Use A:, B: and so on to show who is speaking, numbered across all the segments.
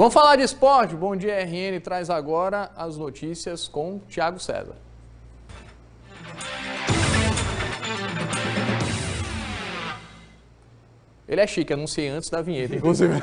A: Vamos falar de esporte. Bom dia, RN traz agora as notícias com Tiago César. Ele é chique, anunciei antes da vinheta, inclusive.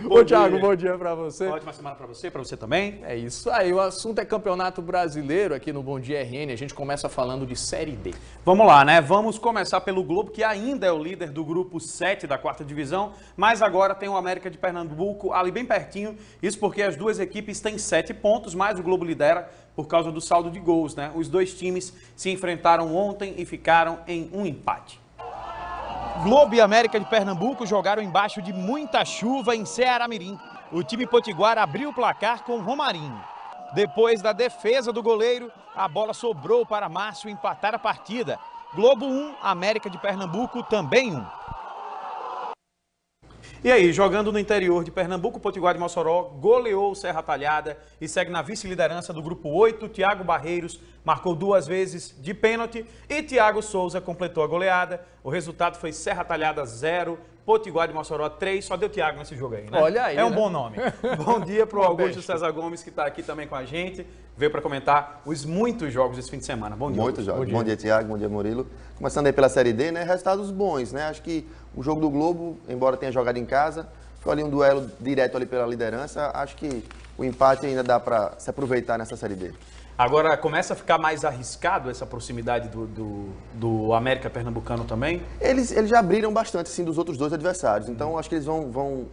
A: bom Ô, Thiago, bom dia para você. Ótima semana para você, para você também. É isso aí. O assunto é Campeonato Brasileiro aqui no Bom Dia
B: RN. A gente começa falando de Série D. Vamos lá, né? Vamos começar pelo Globo, que ainda é o líder do grupo 7 da quarta divisão, mas agora tem o América de Pernambuco ali bem pertinho. Isso porque as duas equipes têm 7 pontos, mas o Globo lidera por causa do saldo de gols, né? Os dois times se enfrentaram ontem e ficaram em um empate. Globo e América de Pernambuco jogaram embaixo de muita chuva em Ceará-Mirim. O time potiguar abriu o placar com Romarinho. Depois da defesa do goleiro, a bola sobrou para Márcio empatar a partida. Globo 1, América de Pernambuco também 1. E aí, jogando no interior de Pernambuco, Potiguar de Mossoró goleou Serra Talhada e segue na vice-liderança do grupo 8. Thiago Barreiros marcou duas vezes de pênalti e Thiago Souza completou a goleada. O resultado foi Serra Talhada 0, Potiguar de Mossoró 3, só deu Thiago nesse jogo aí, né? Olha aí. É um né? bom nome. bom dia para o Augusto César Gomes, que está aqui também com a gente, veio para comentar os muitos jogos desse fim de
C: semana. Bom dia. Muitos jogos. Bom dia, bom dia Tiago, bom dia, Murilo. Começando aí pela Série D, né? Resultados bons, né? Acho que o jogo do Globo, embora tenha jogado em casa, foi ali um duelo direto ali pela liderança. Acho que o empate ainda dá para se aproveitar nessa Série D.
B: Agora começa a ficar mais arriscado essa proximidade do, do, do, América Pernambucano também?
C: Eles, eles já abriram bastante, sim, dos outros dois adversários. Então acho que eles vão, vão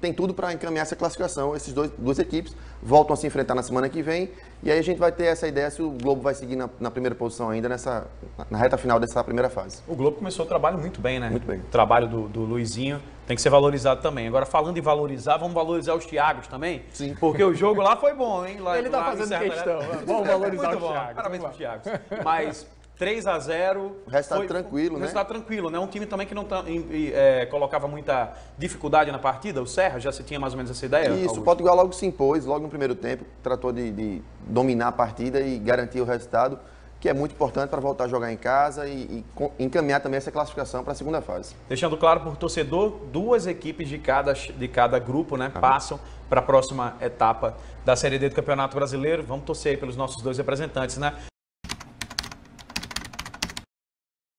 C: tem tudo para encaminhar essa classificação. Essas dois, duas equipes voltam a se enfrentar na semana que vem. E aí a gente vai ter essa ideia se o Globo vai seguir na, na primeira posição ainda, nessa, na reta final dessa primeira fase.
B: O Globo começou o trabalho muito bem, né? Muito bem. O trabalho do, do Luizinho tem que ser valorizado também. Agora, falando em valorizar, vamos valorizar os Thiagos também? Sim. Porque o jogo lá foi bom, hein? Lá, Ele tá lá, fazendo certo, né? questão. Né? Vamos valorizar os Tiagos. Parabéns para o Tiagos. Mas 3 a 0 O resultado foi, tranquilo, um, né? resultado tranquilo, né? Um time também que não tá é, colocava muita dificuldade na partida, o Serra, já se tinha mais ou menos essa ideia? Isso, Augusto? o Portugal
C: logo se impôs, logo no primeiro tempo, tratou de, de dominar a partida e garantir o resultado, que é muito importante para voltar a jogar em casa e, e encaminhar também essa classificação para a segunda fase.
B: Deixando claro por torcedor, duas equipes de cada, de cada grupo né, passam para a próxima etapa da Série D do Campeonato Brasileiro. Vamos torcer aí pelos nossos dois representantes, né?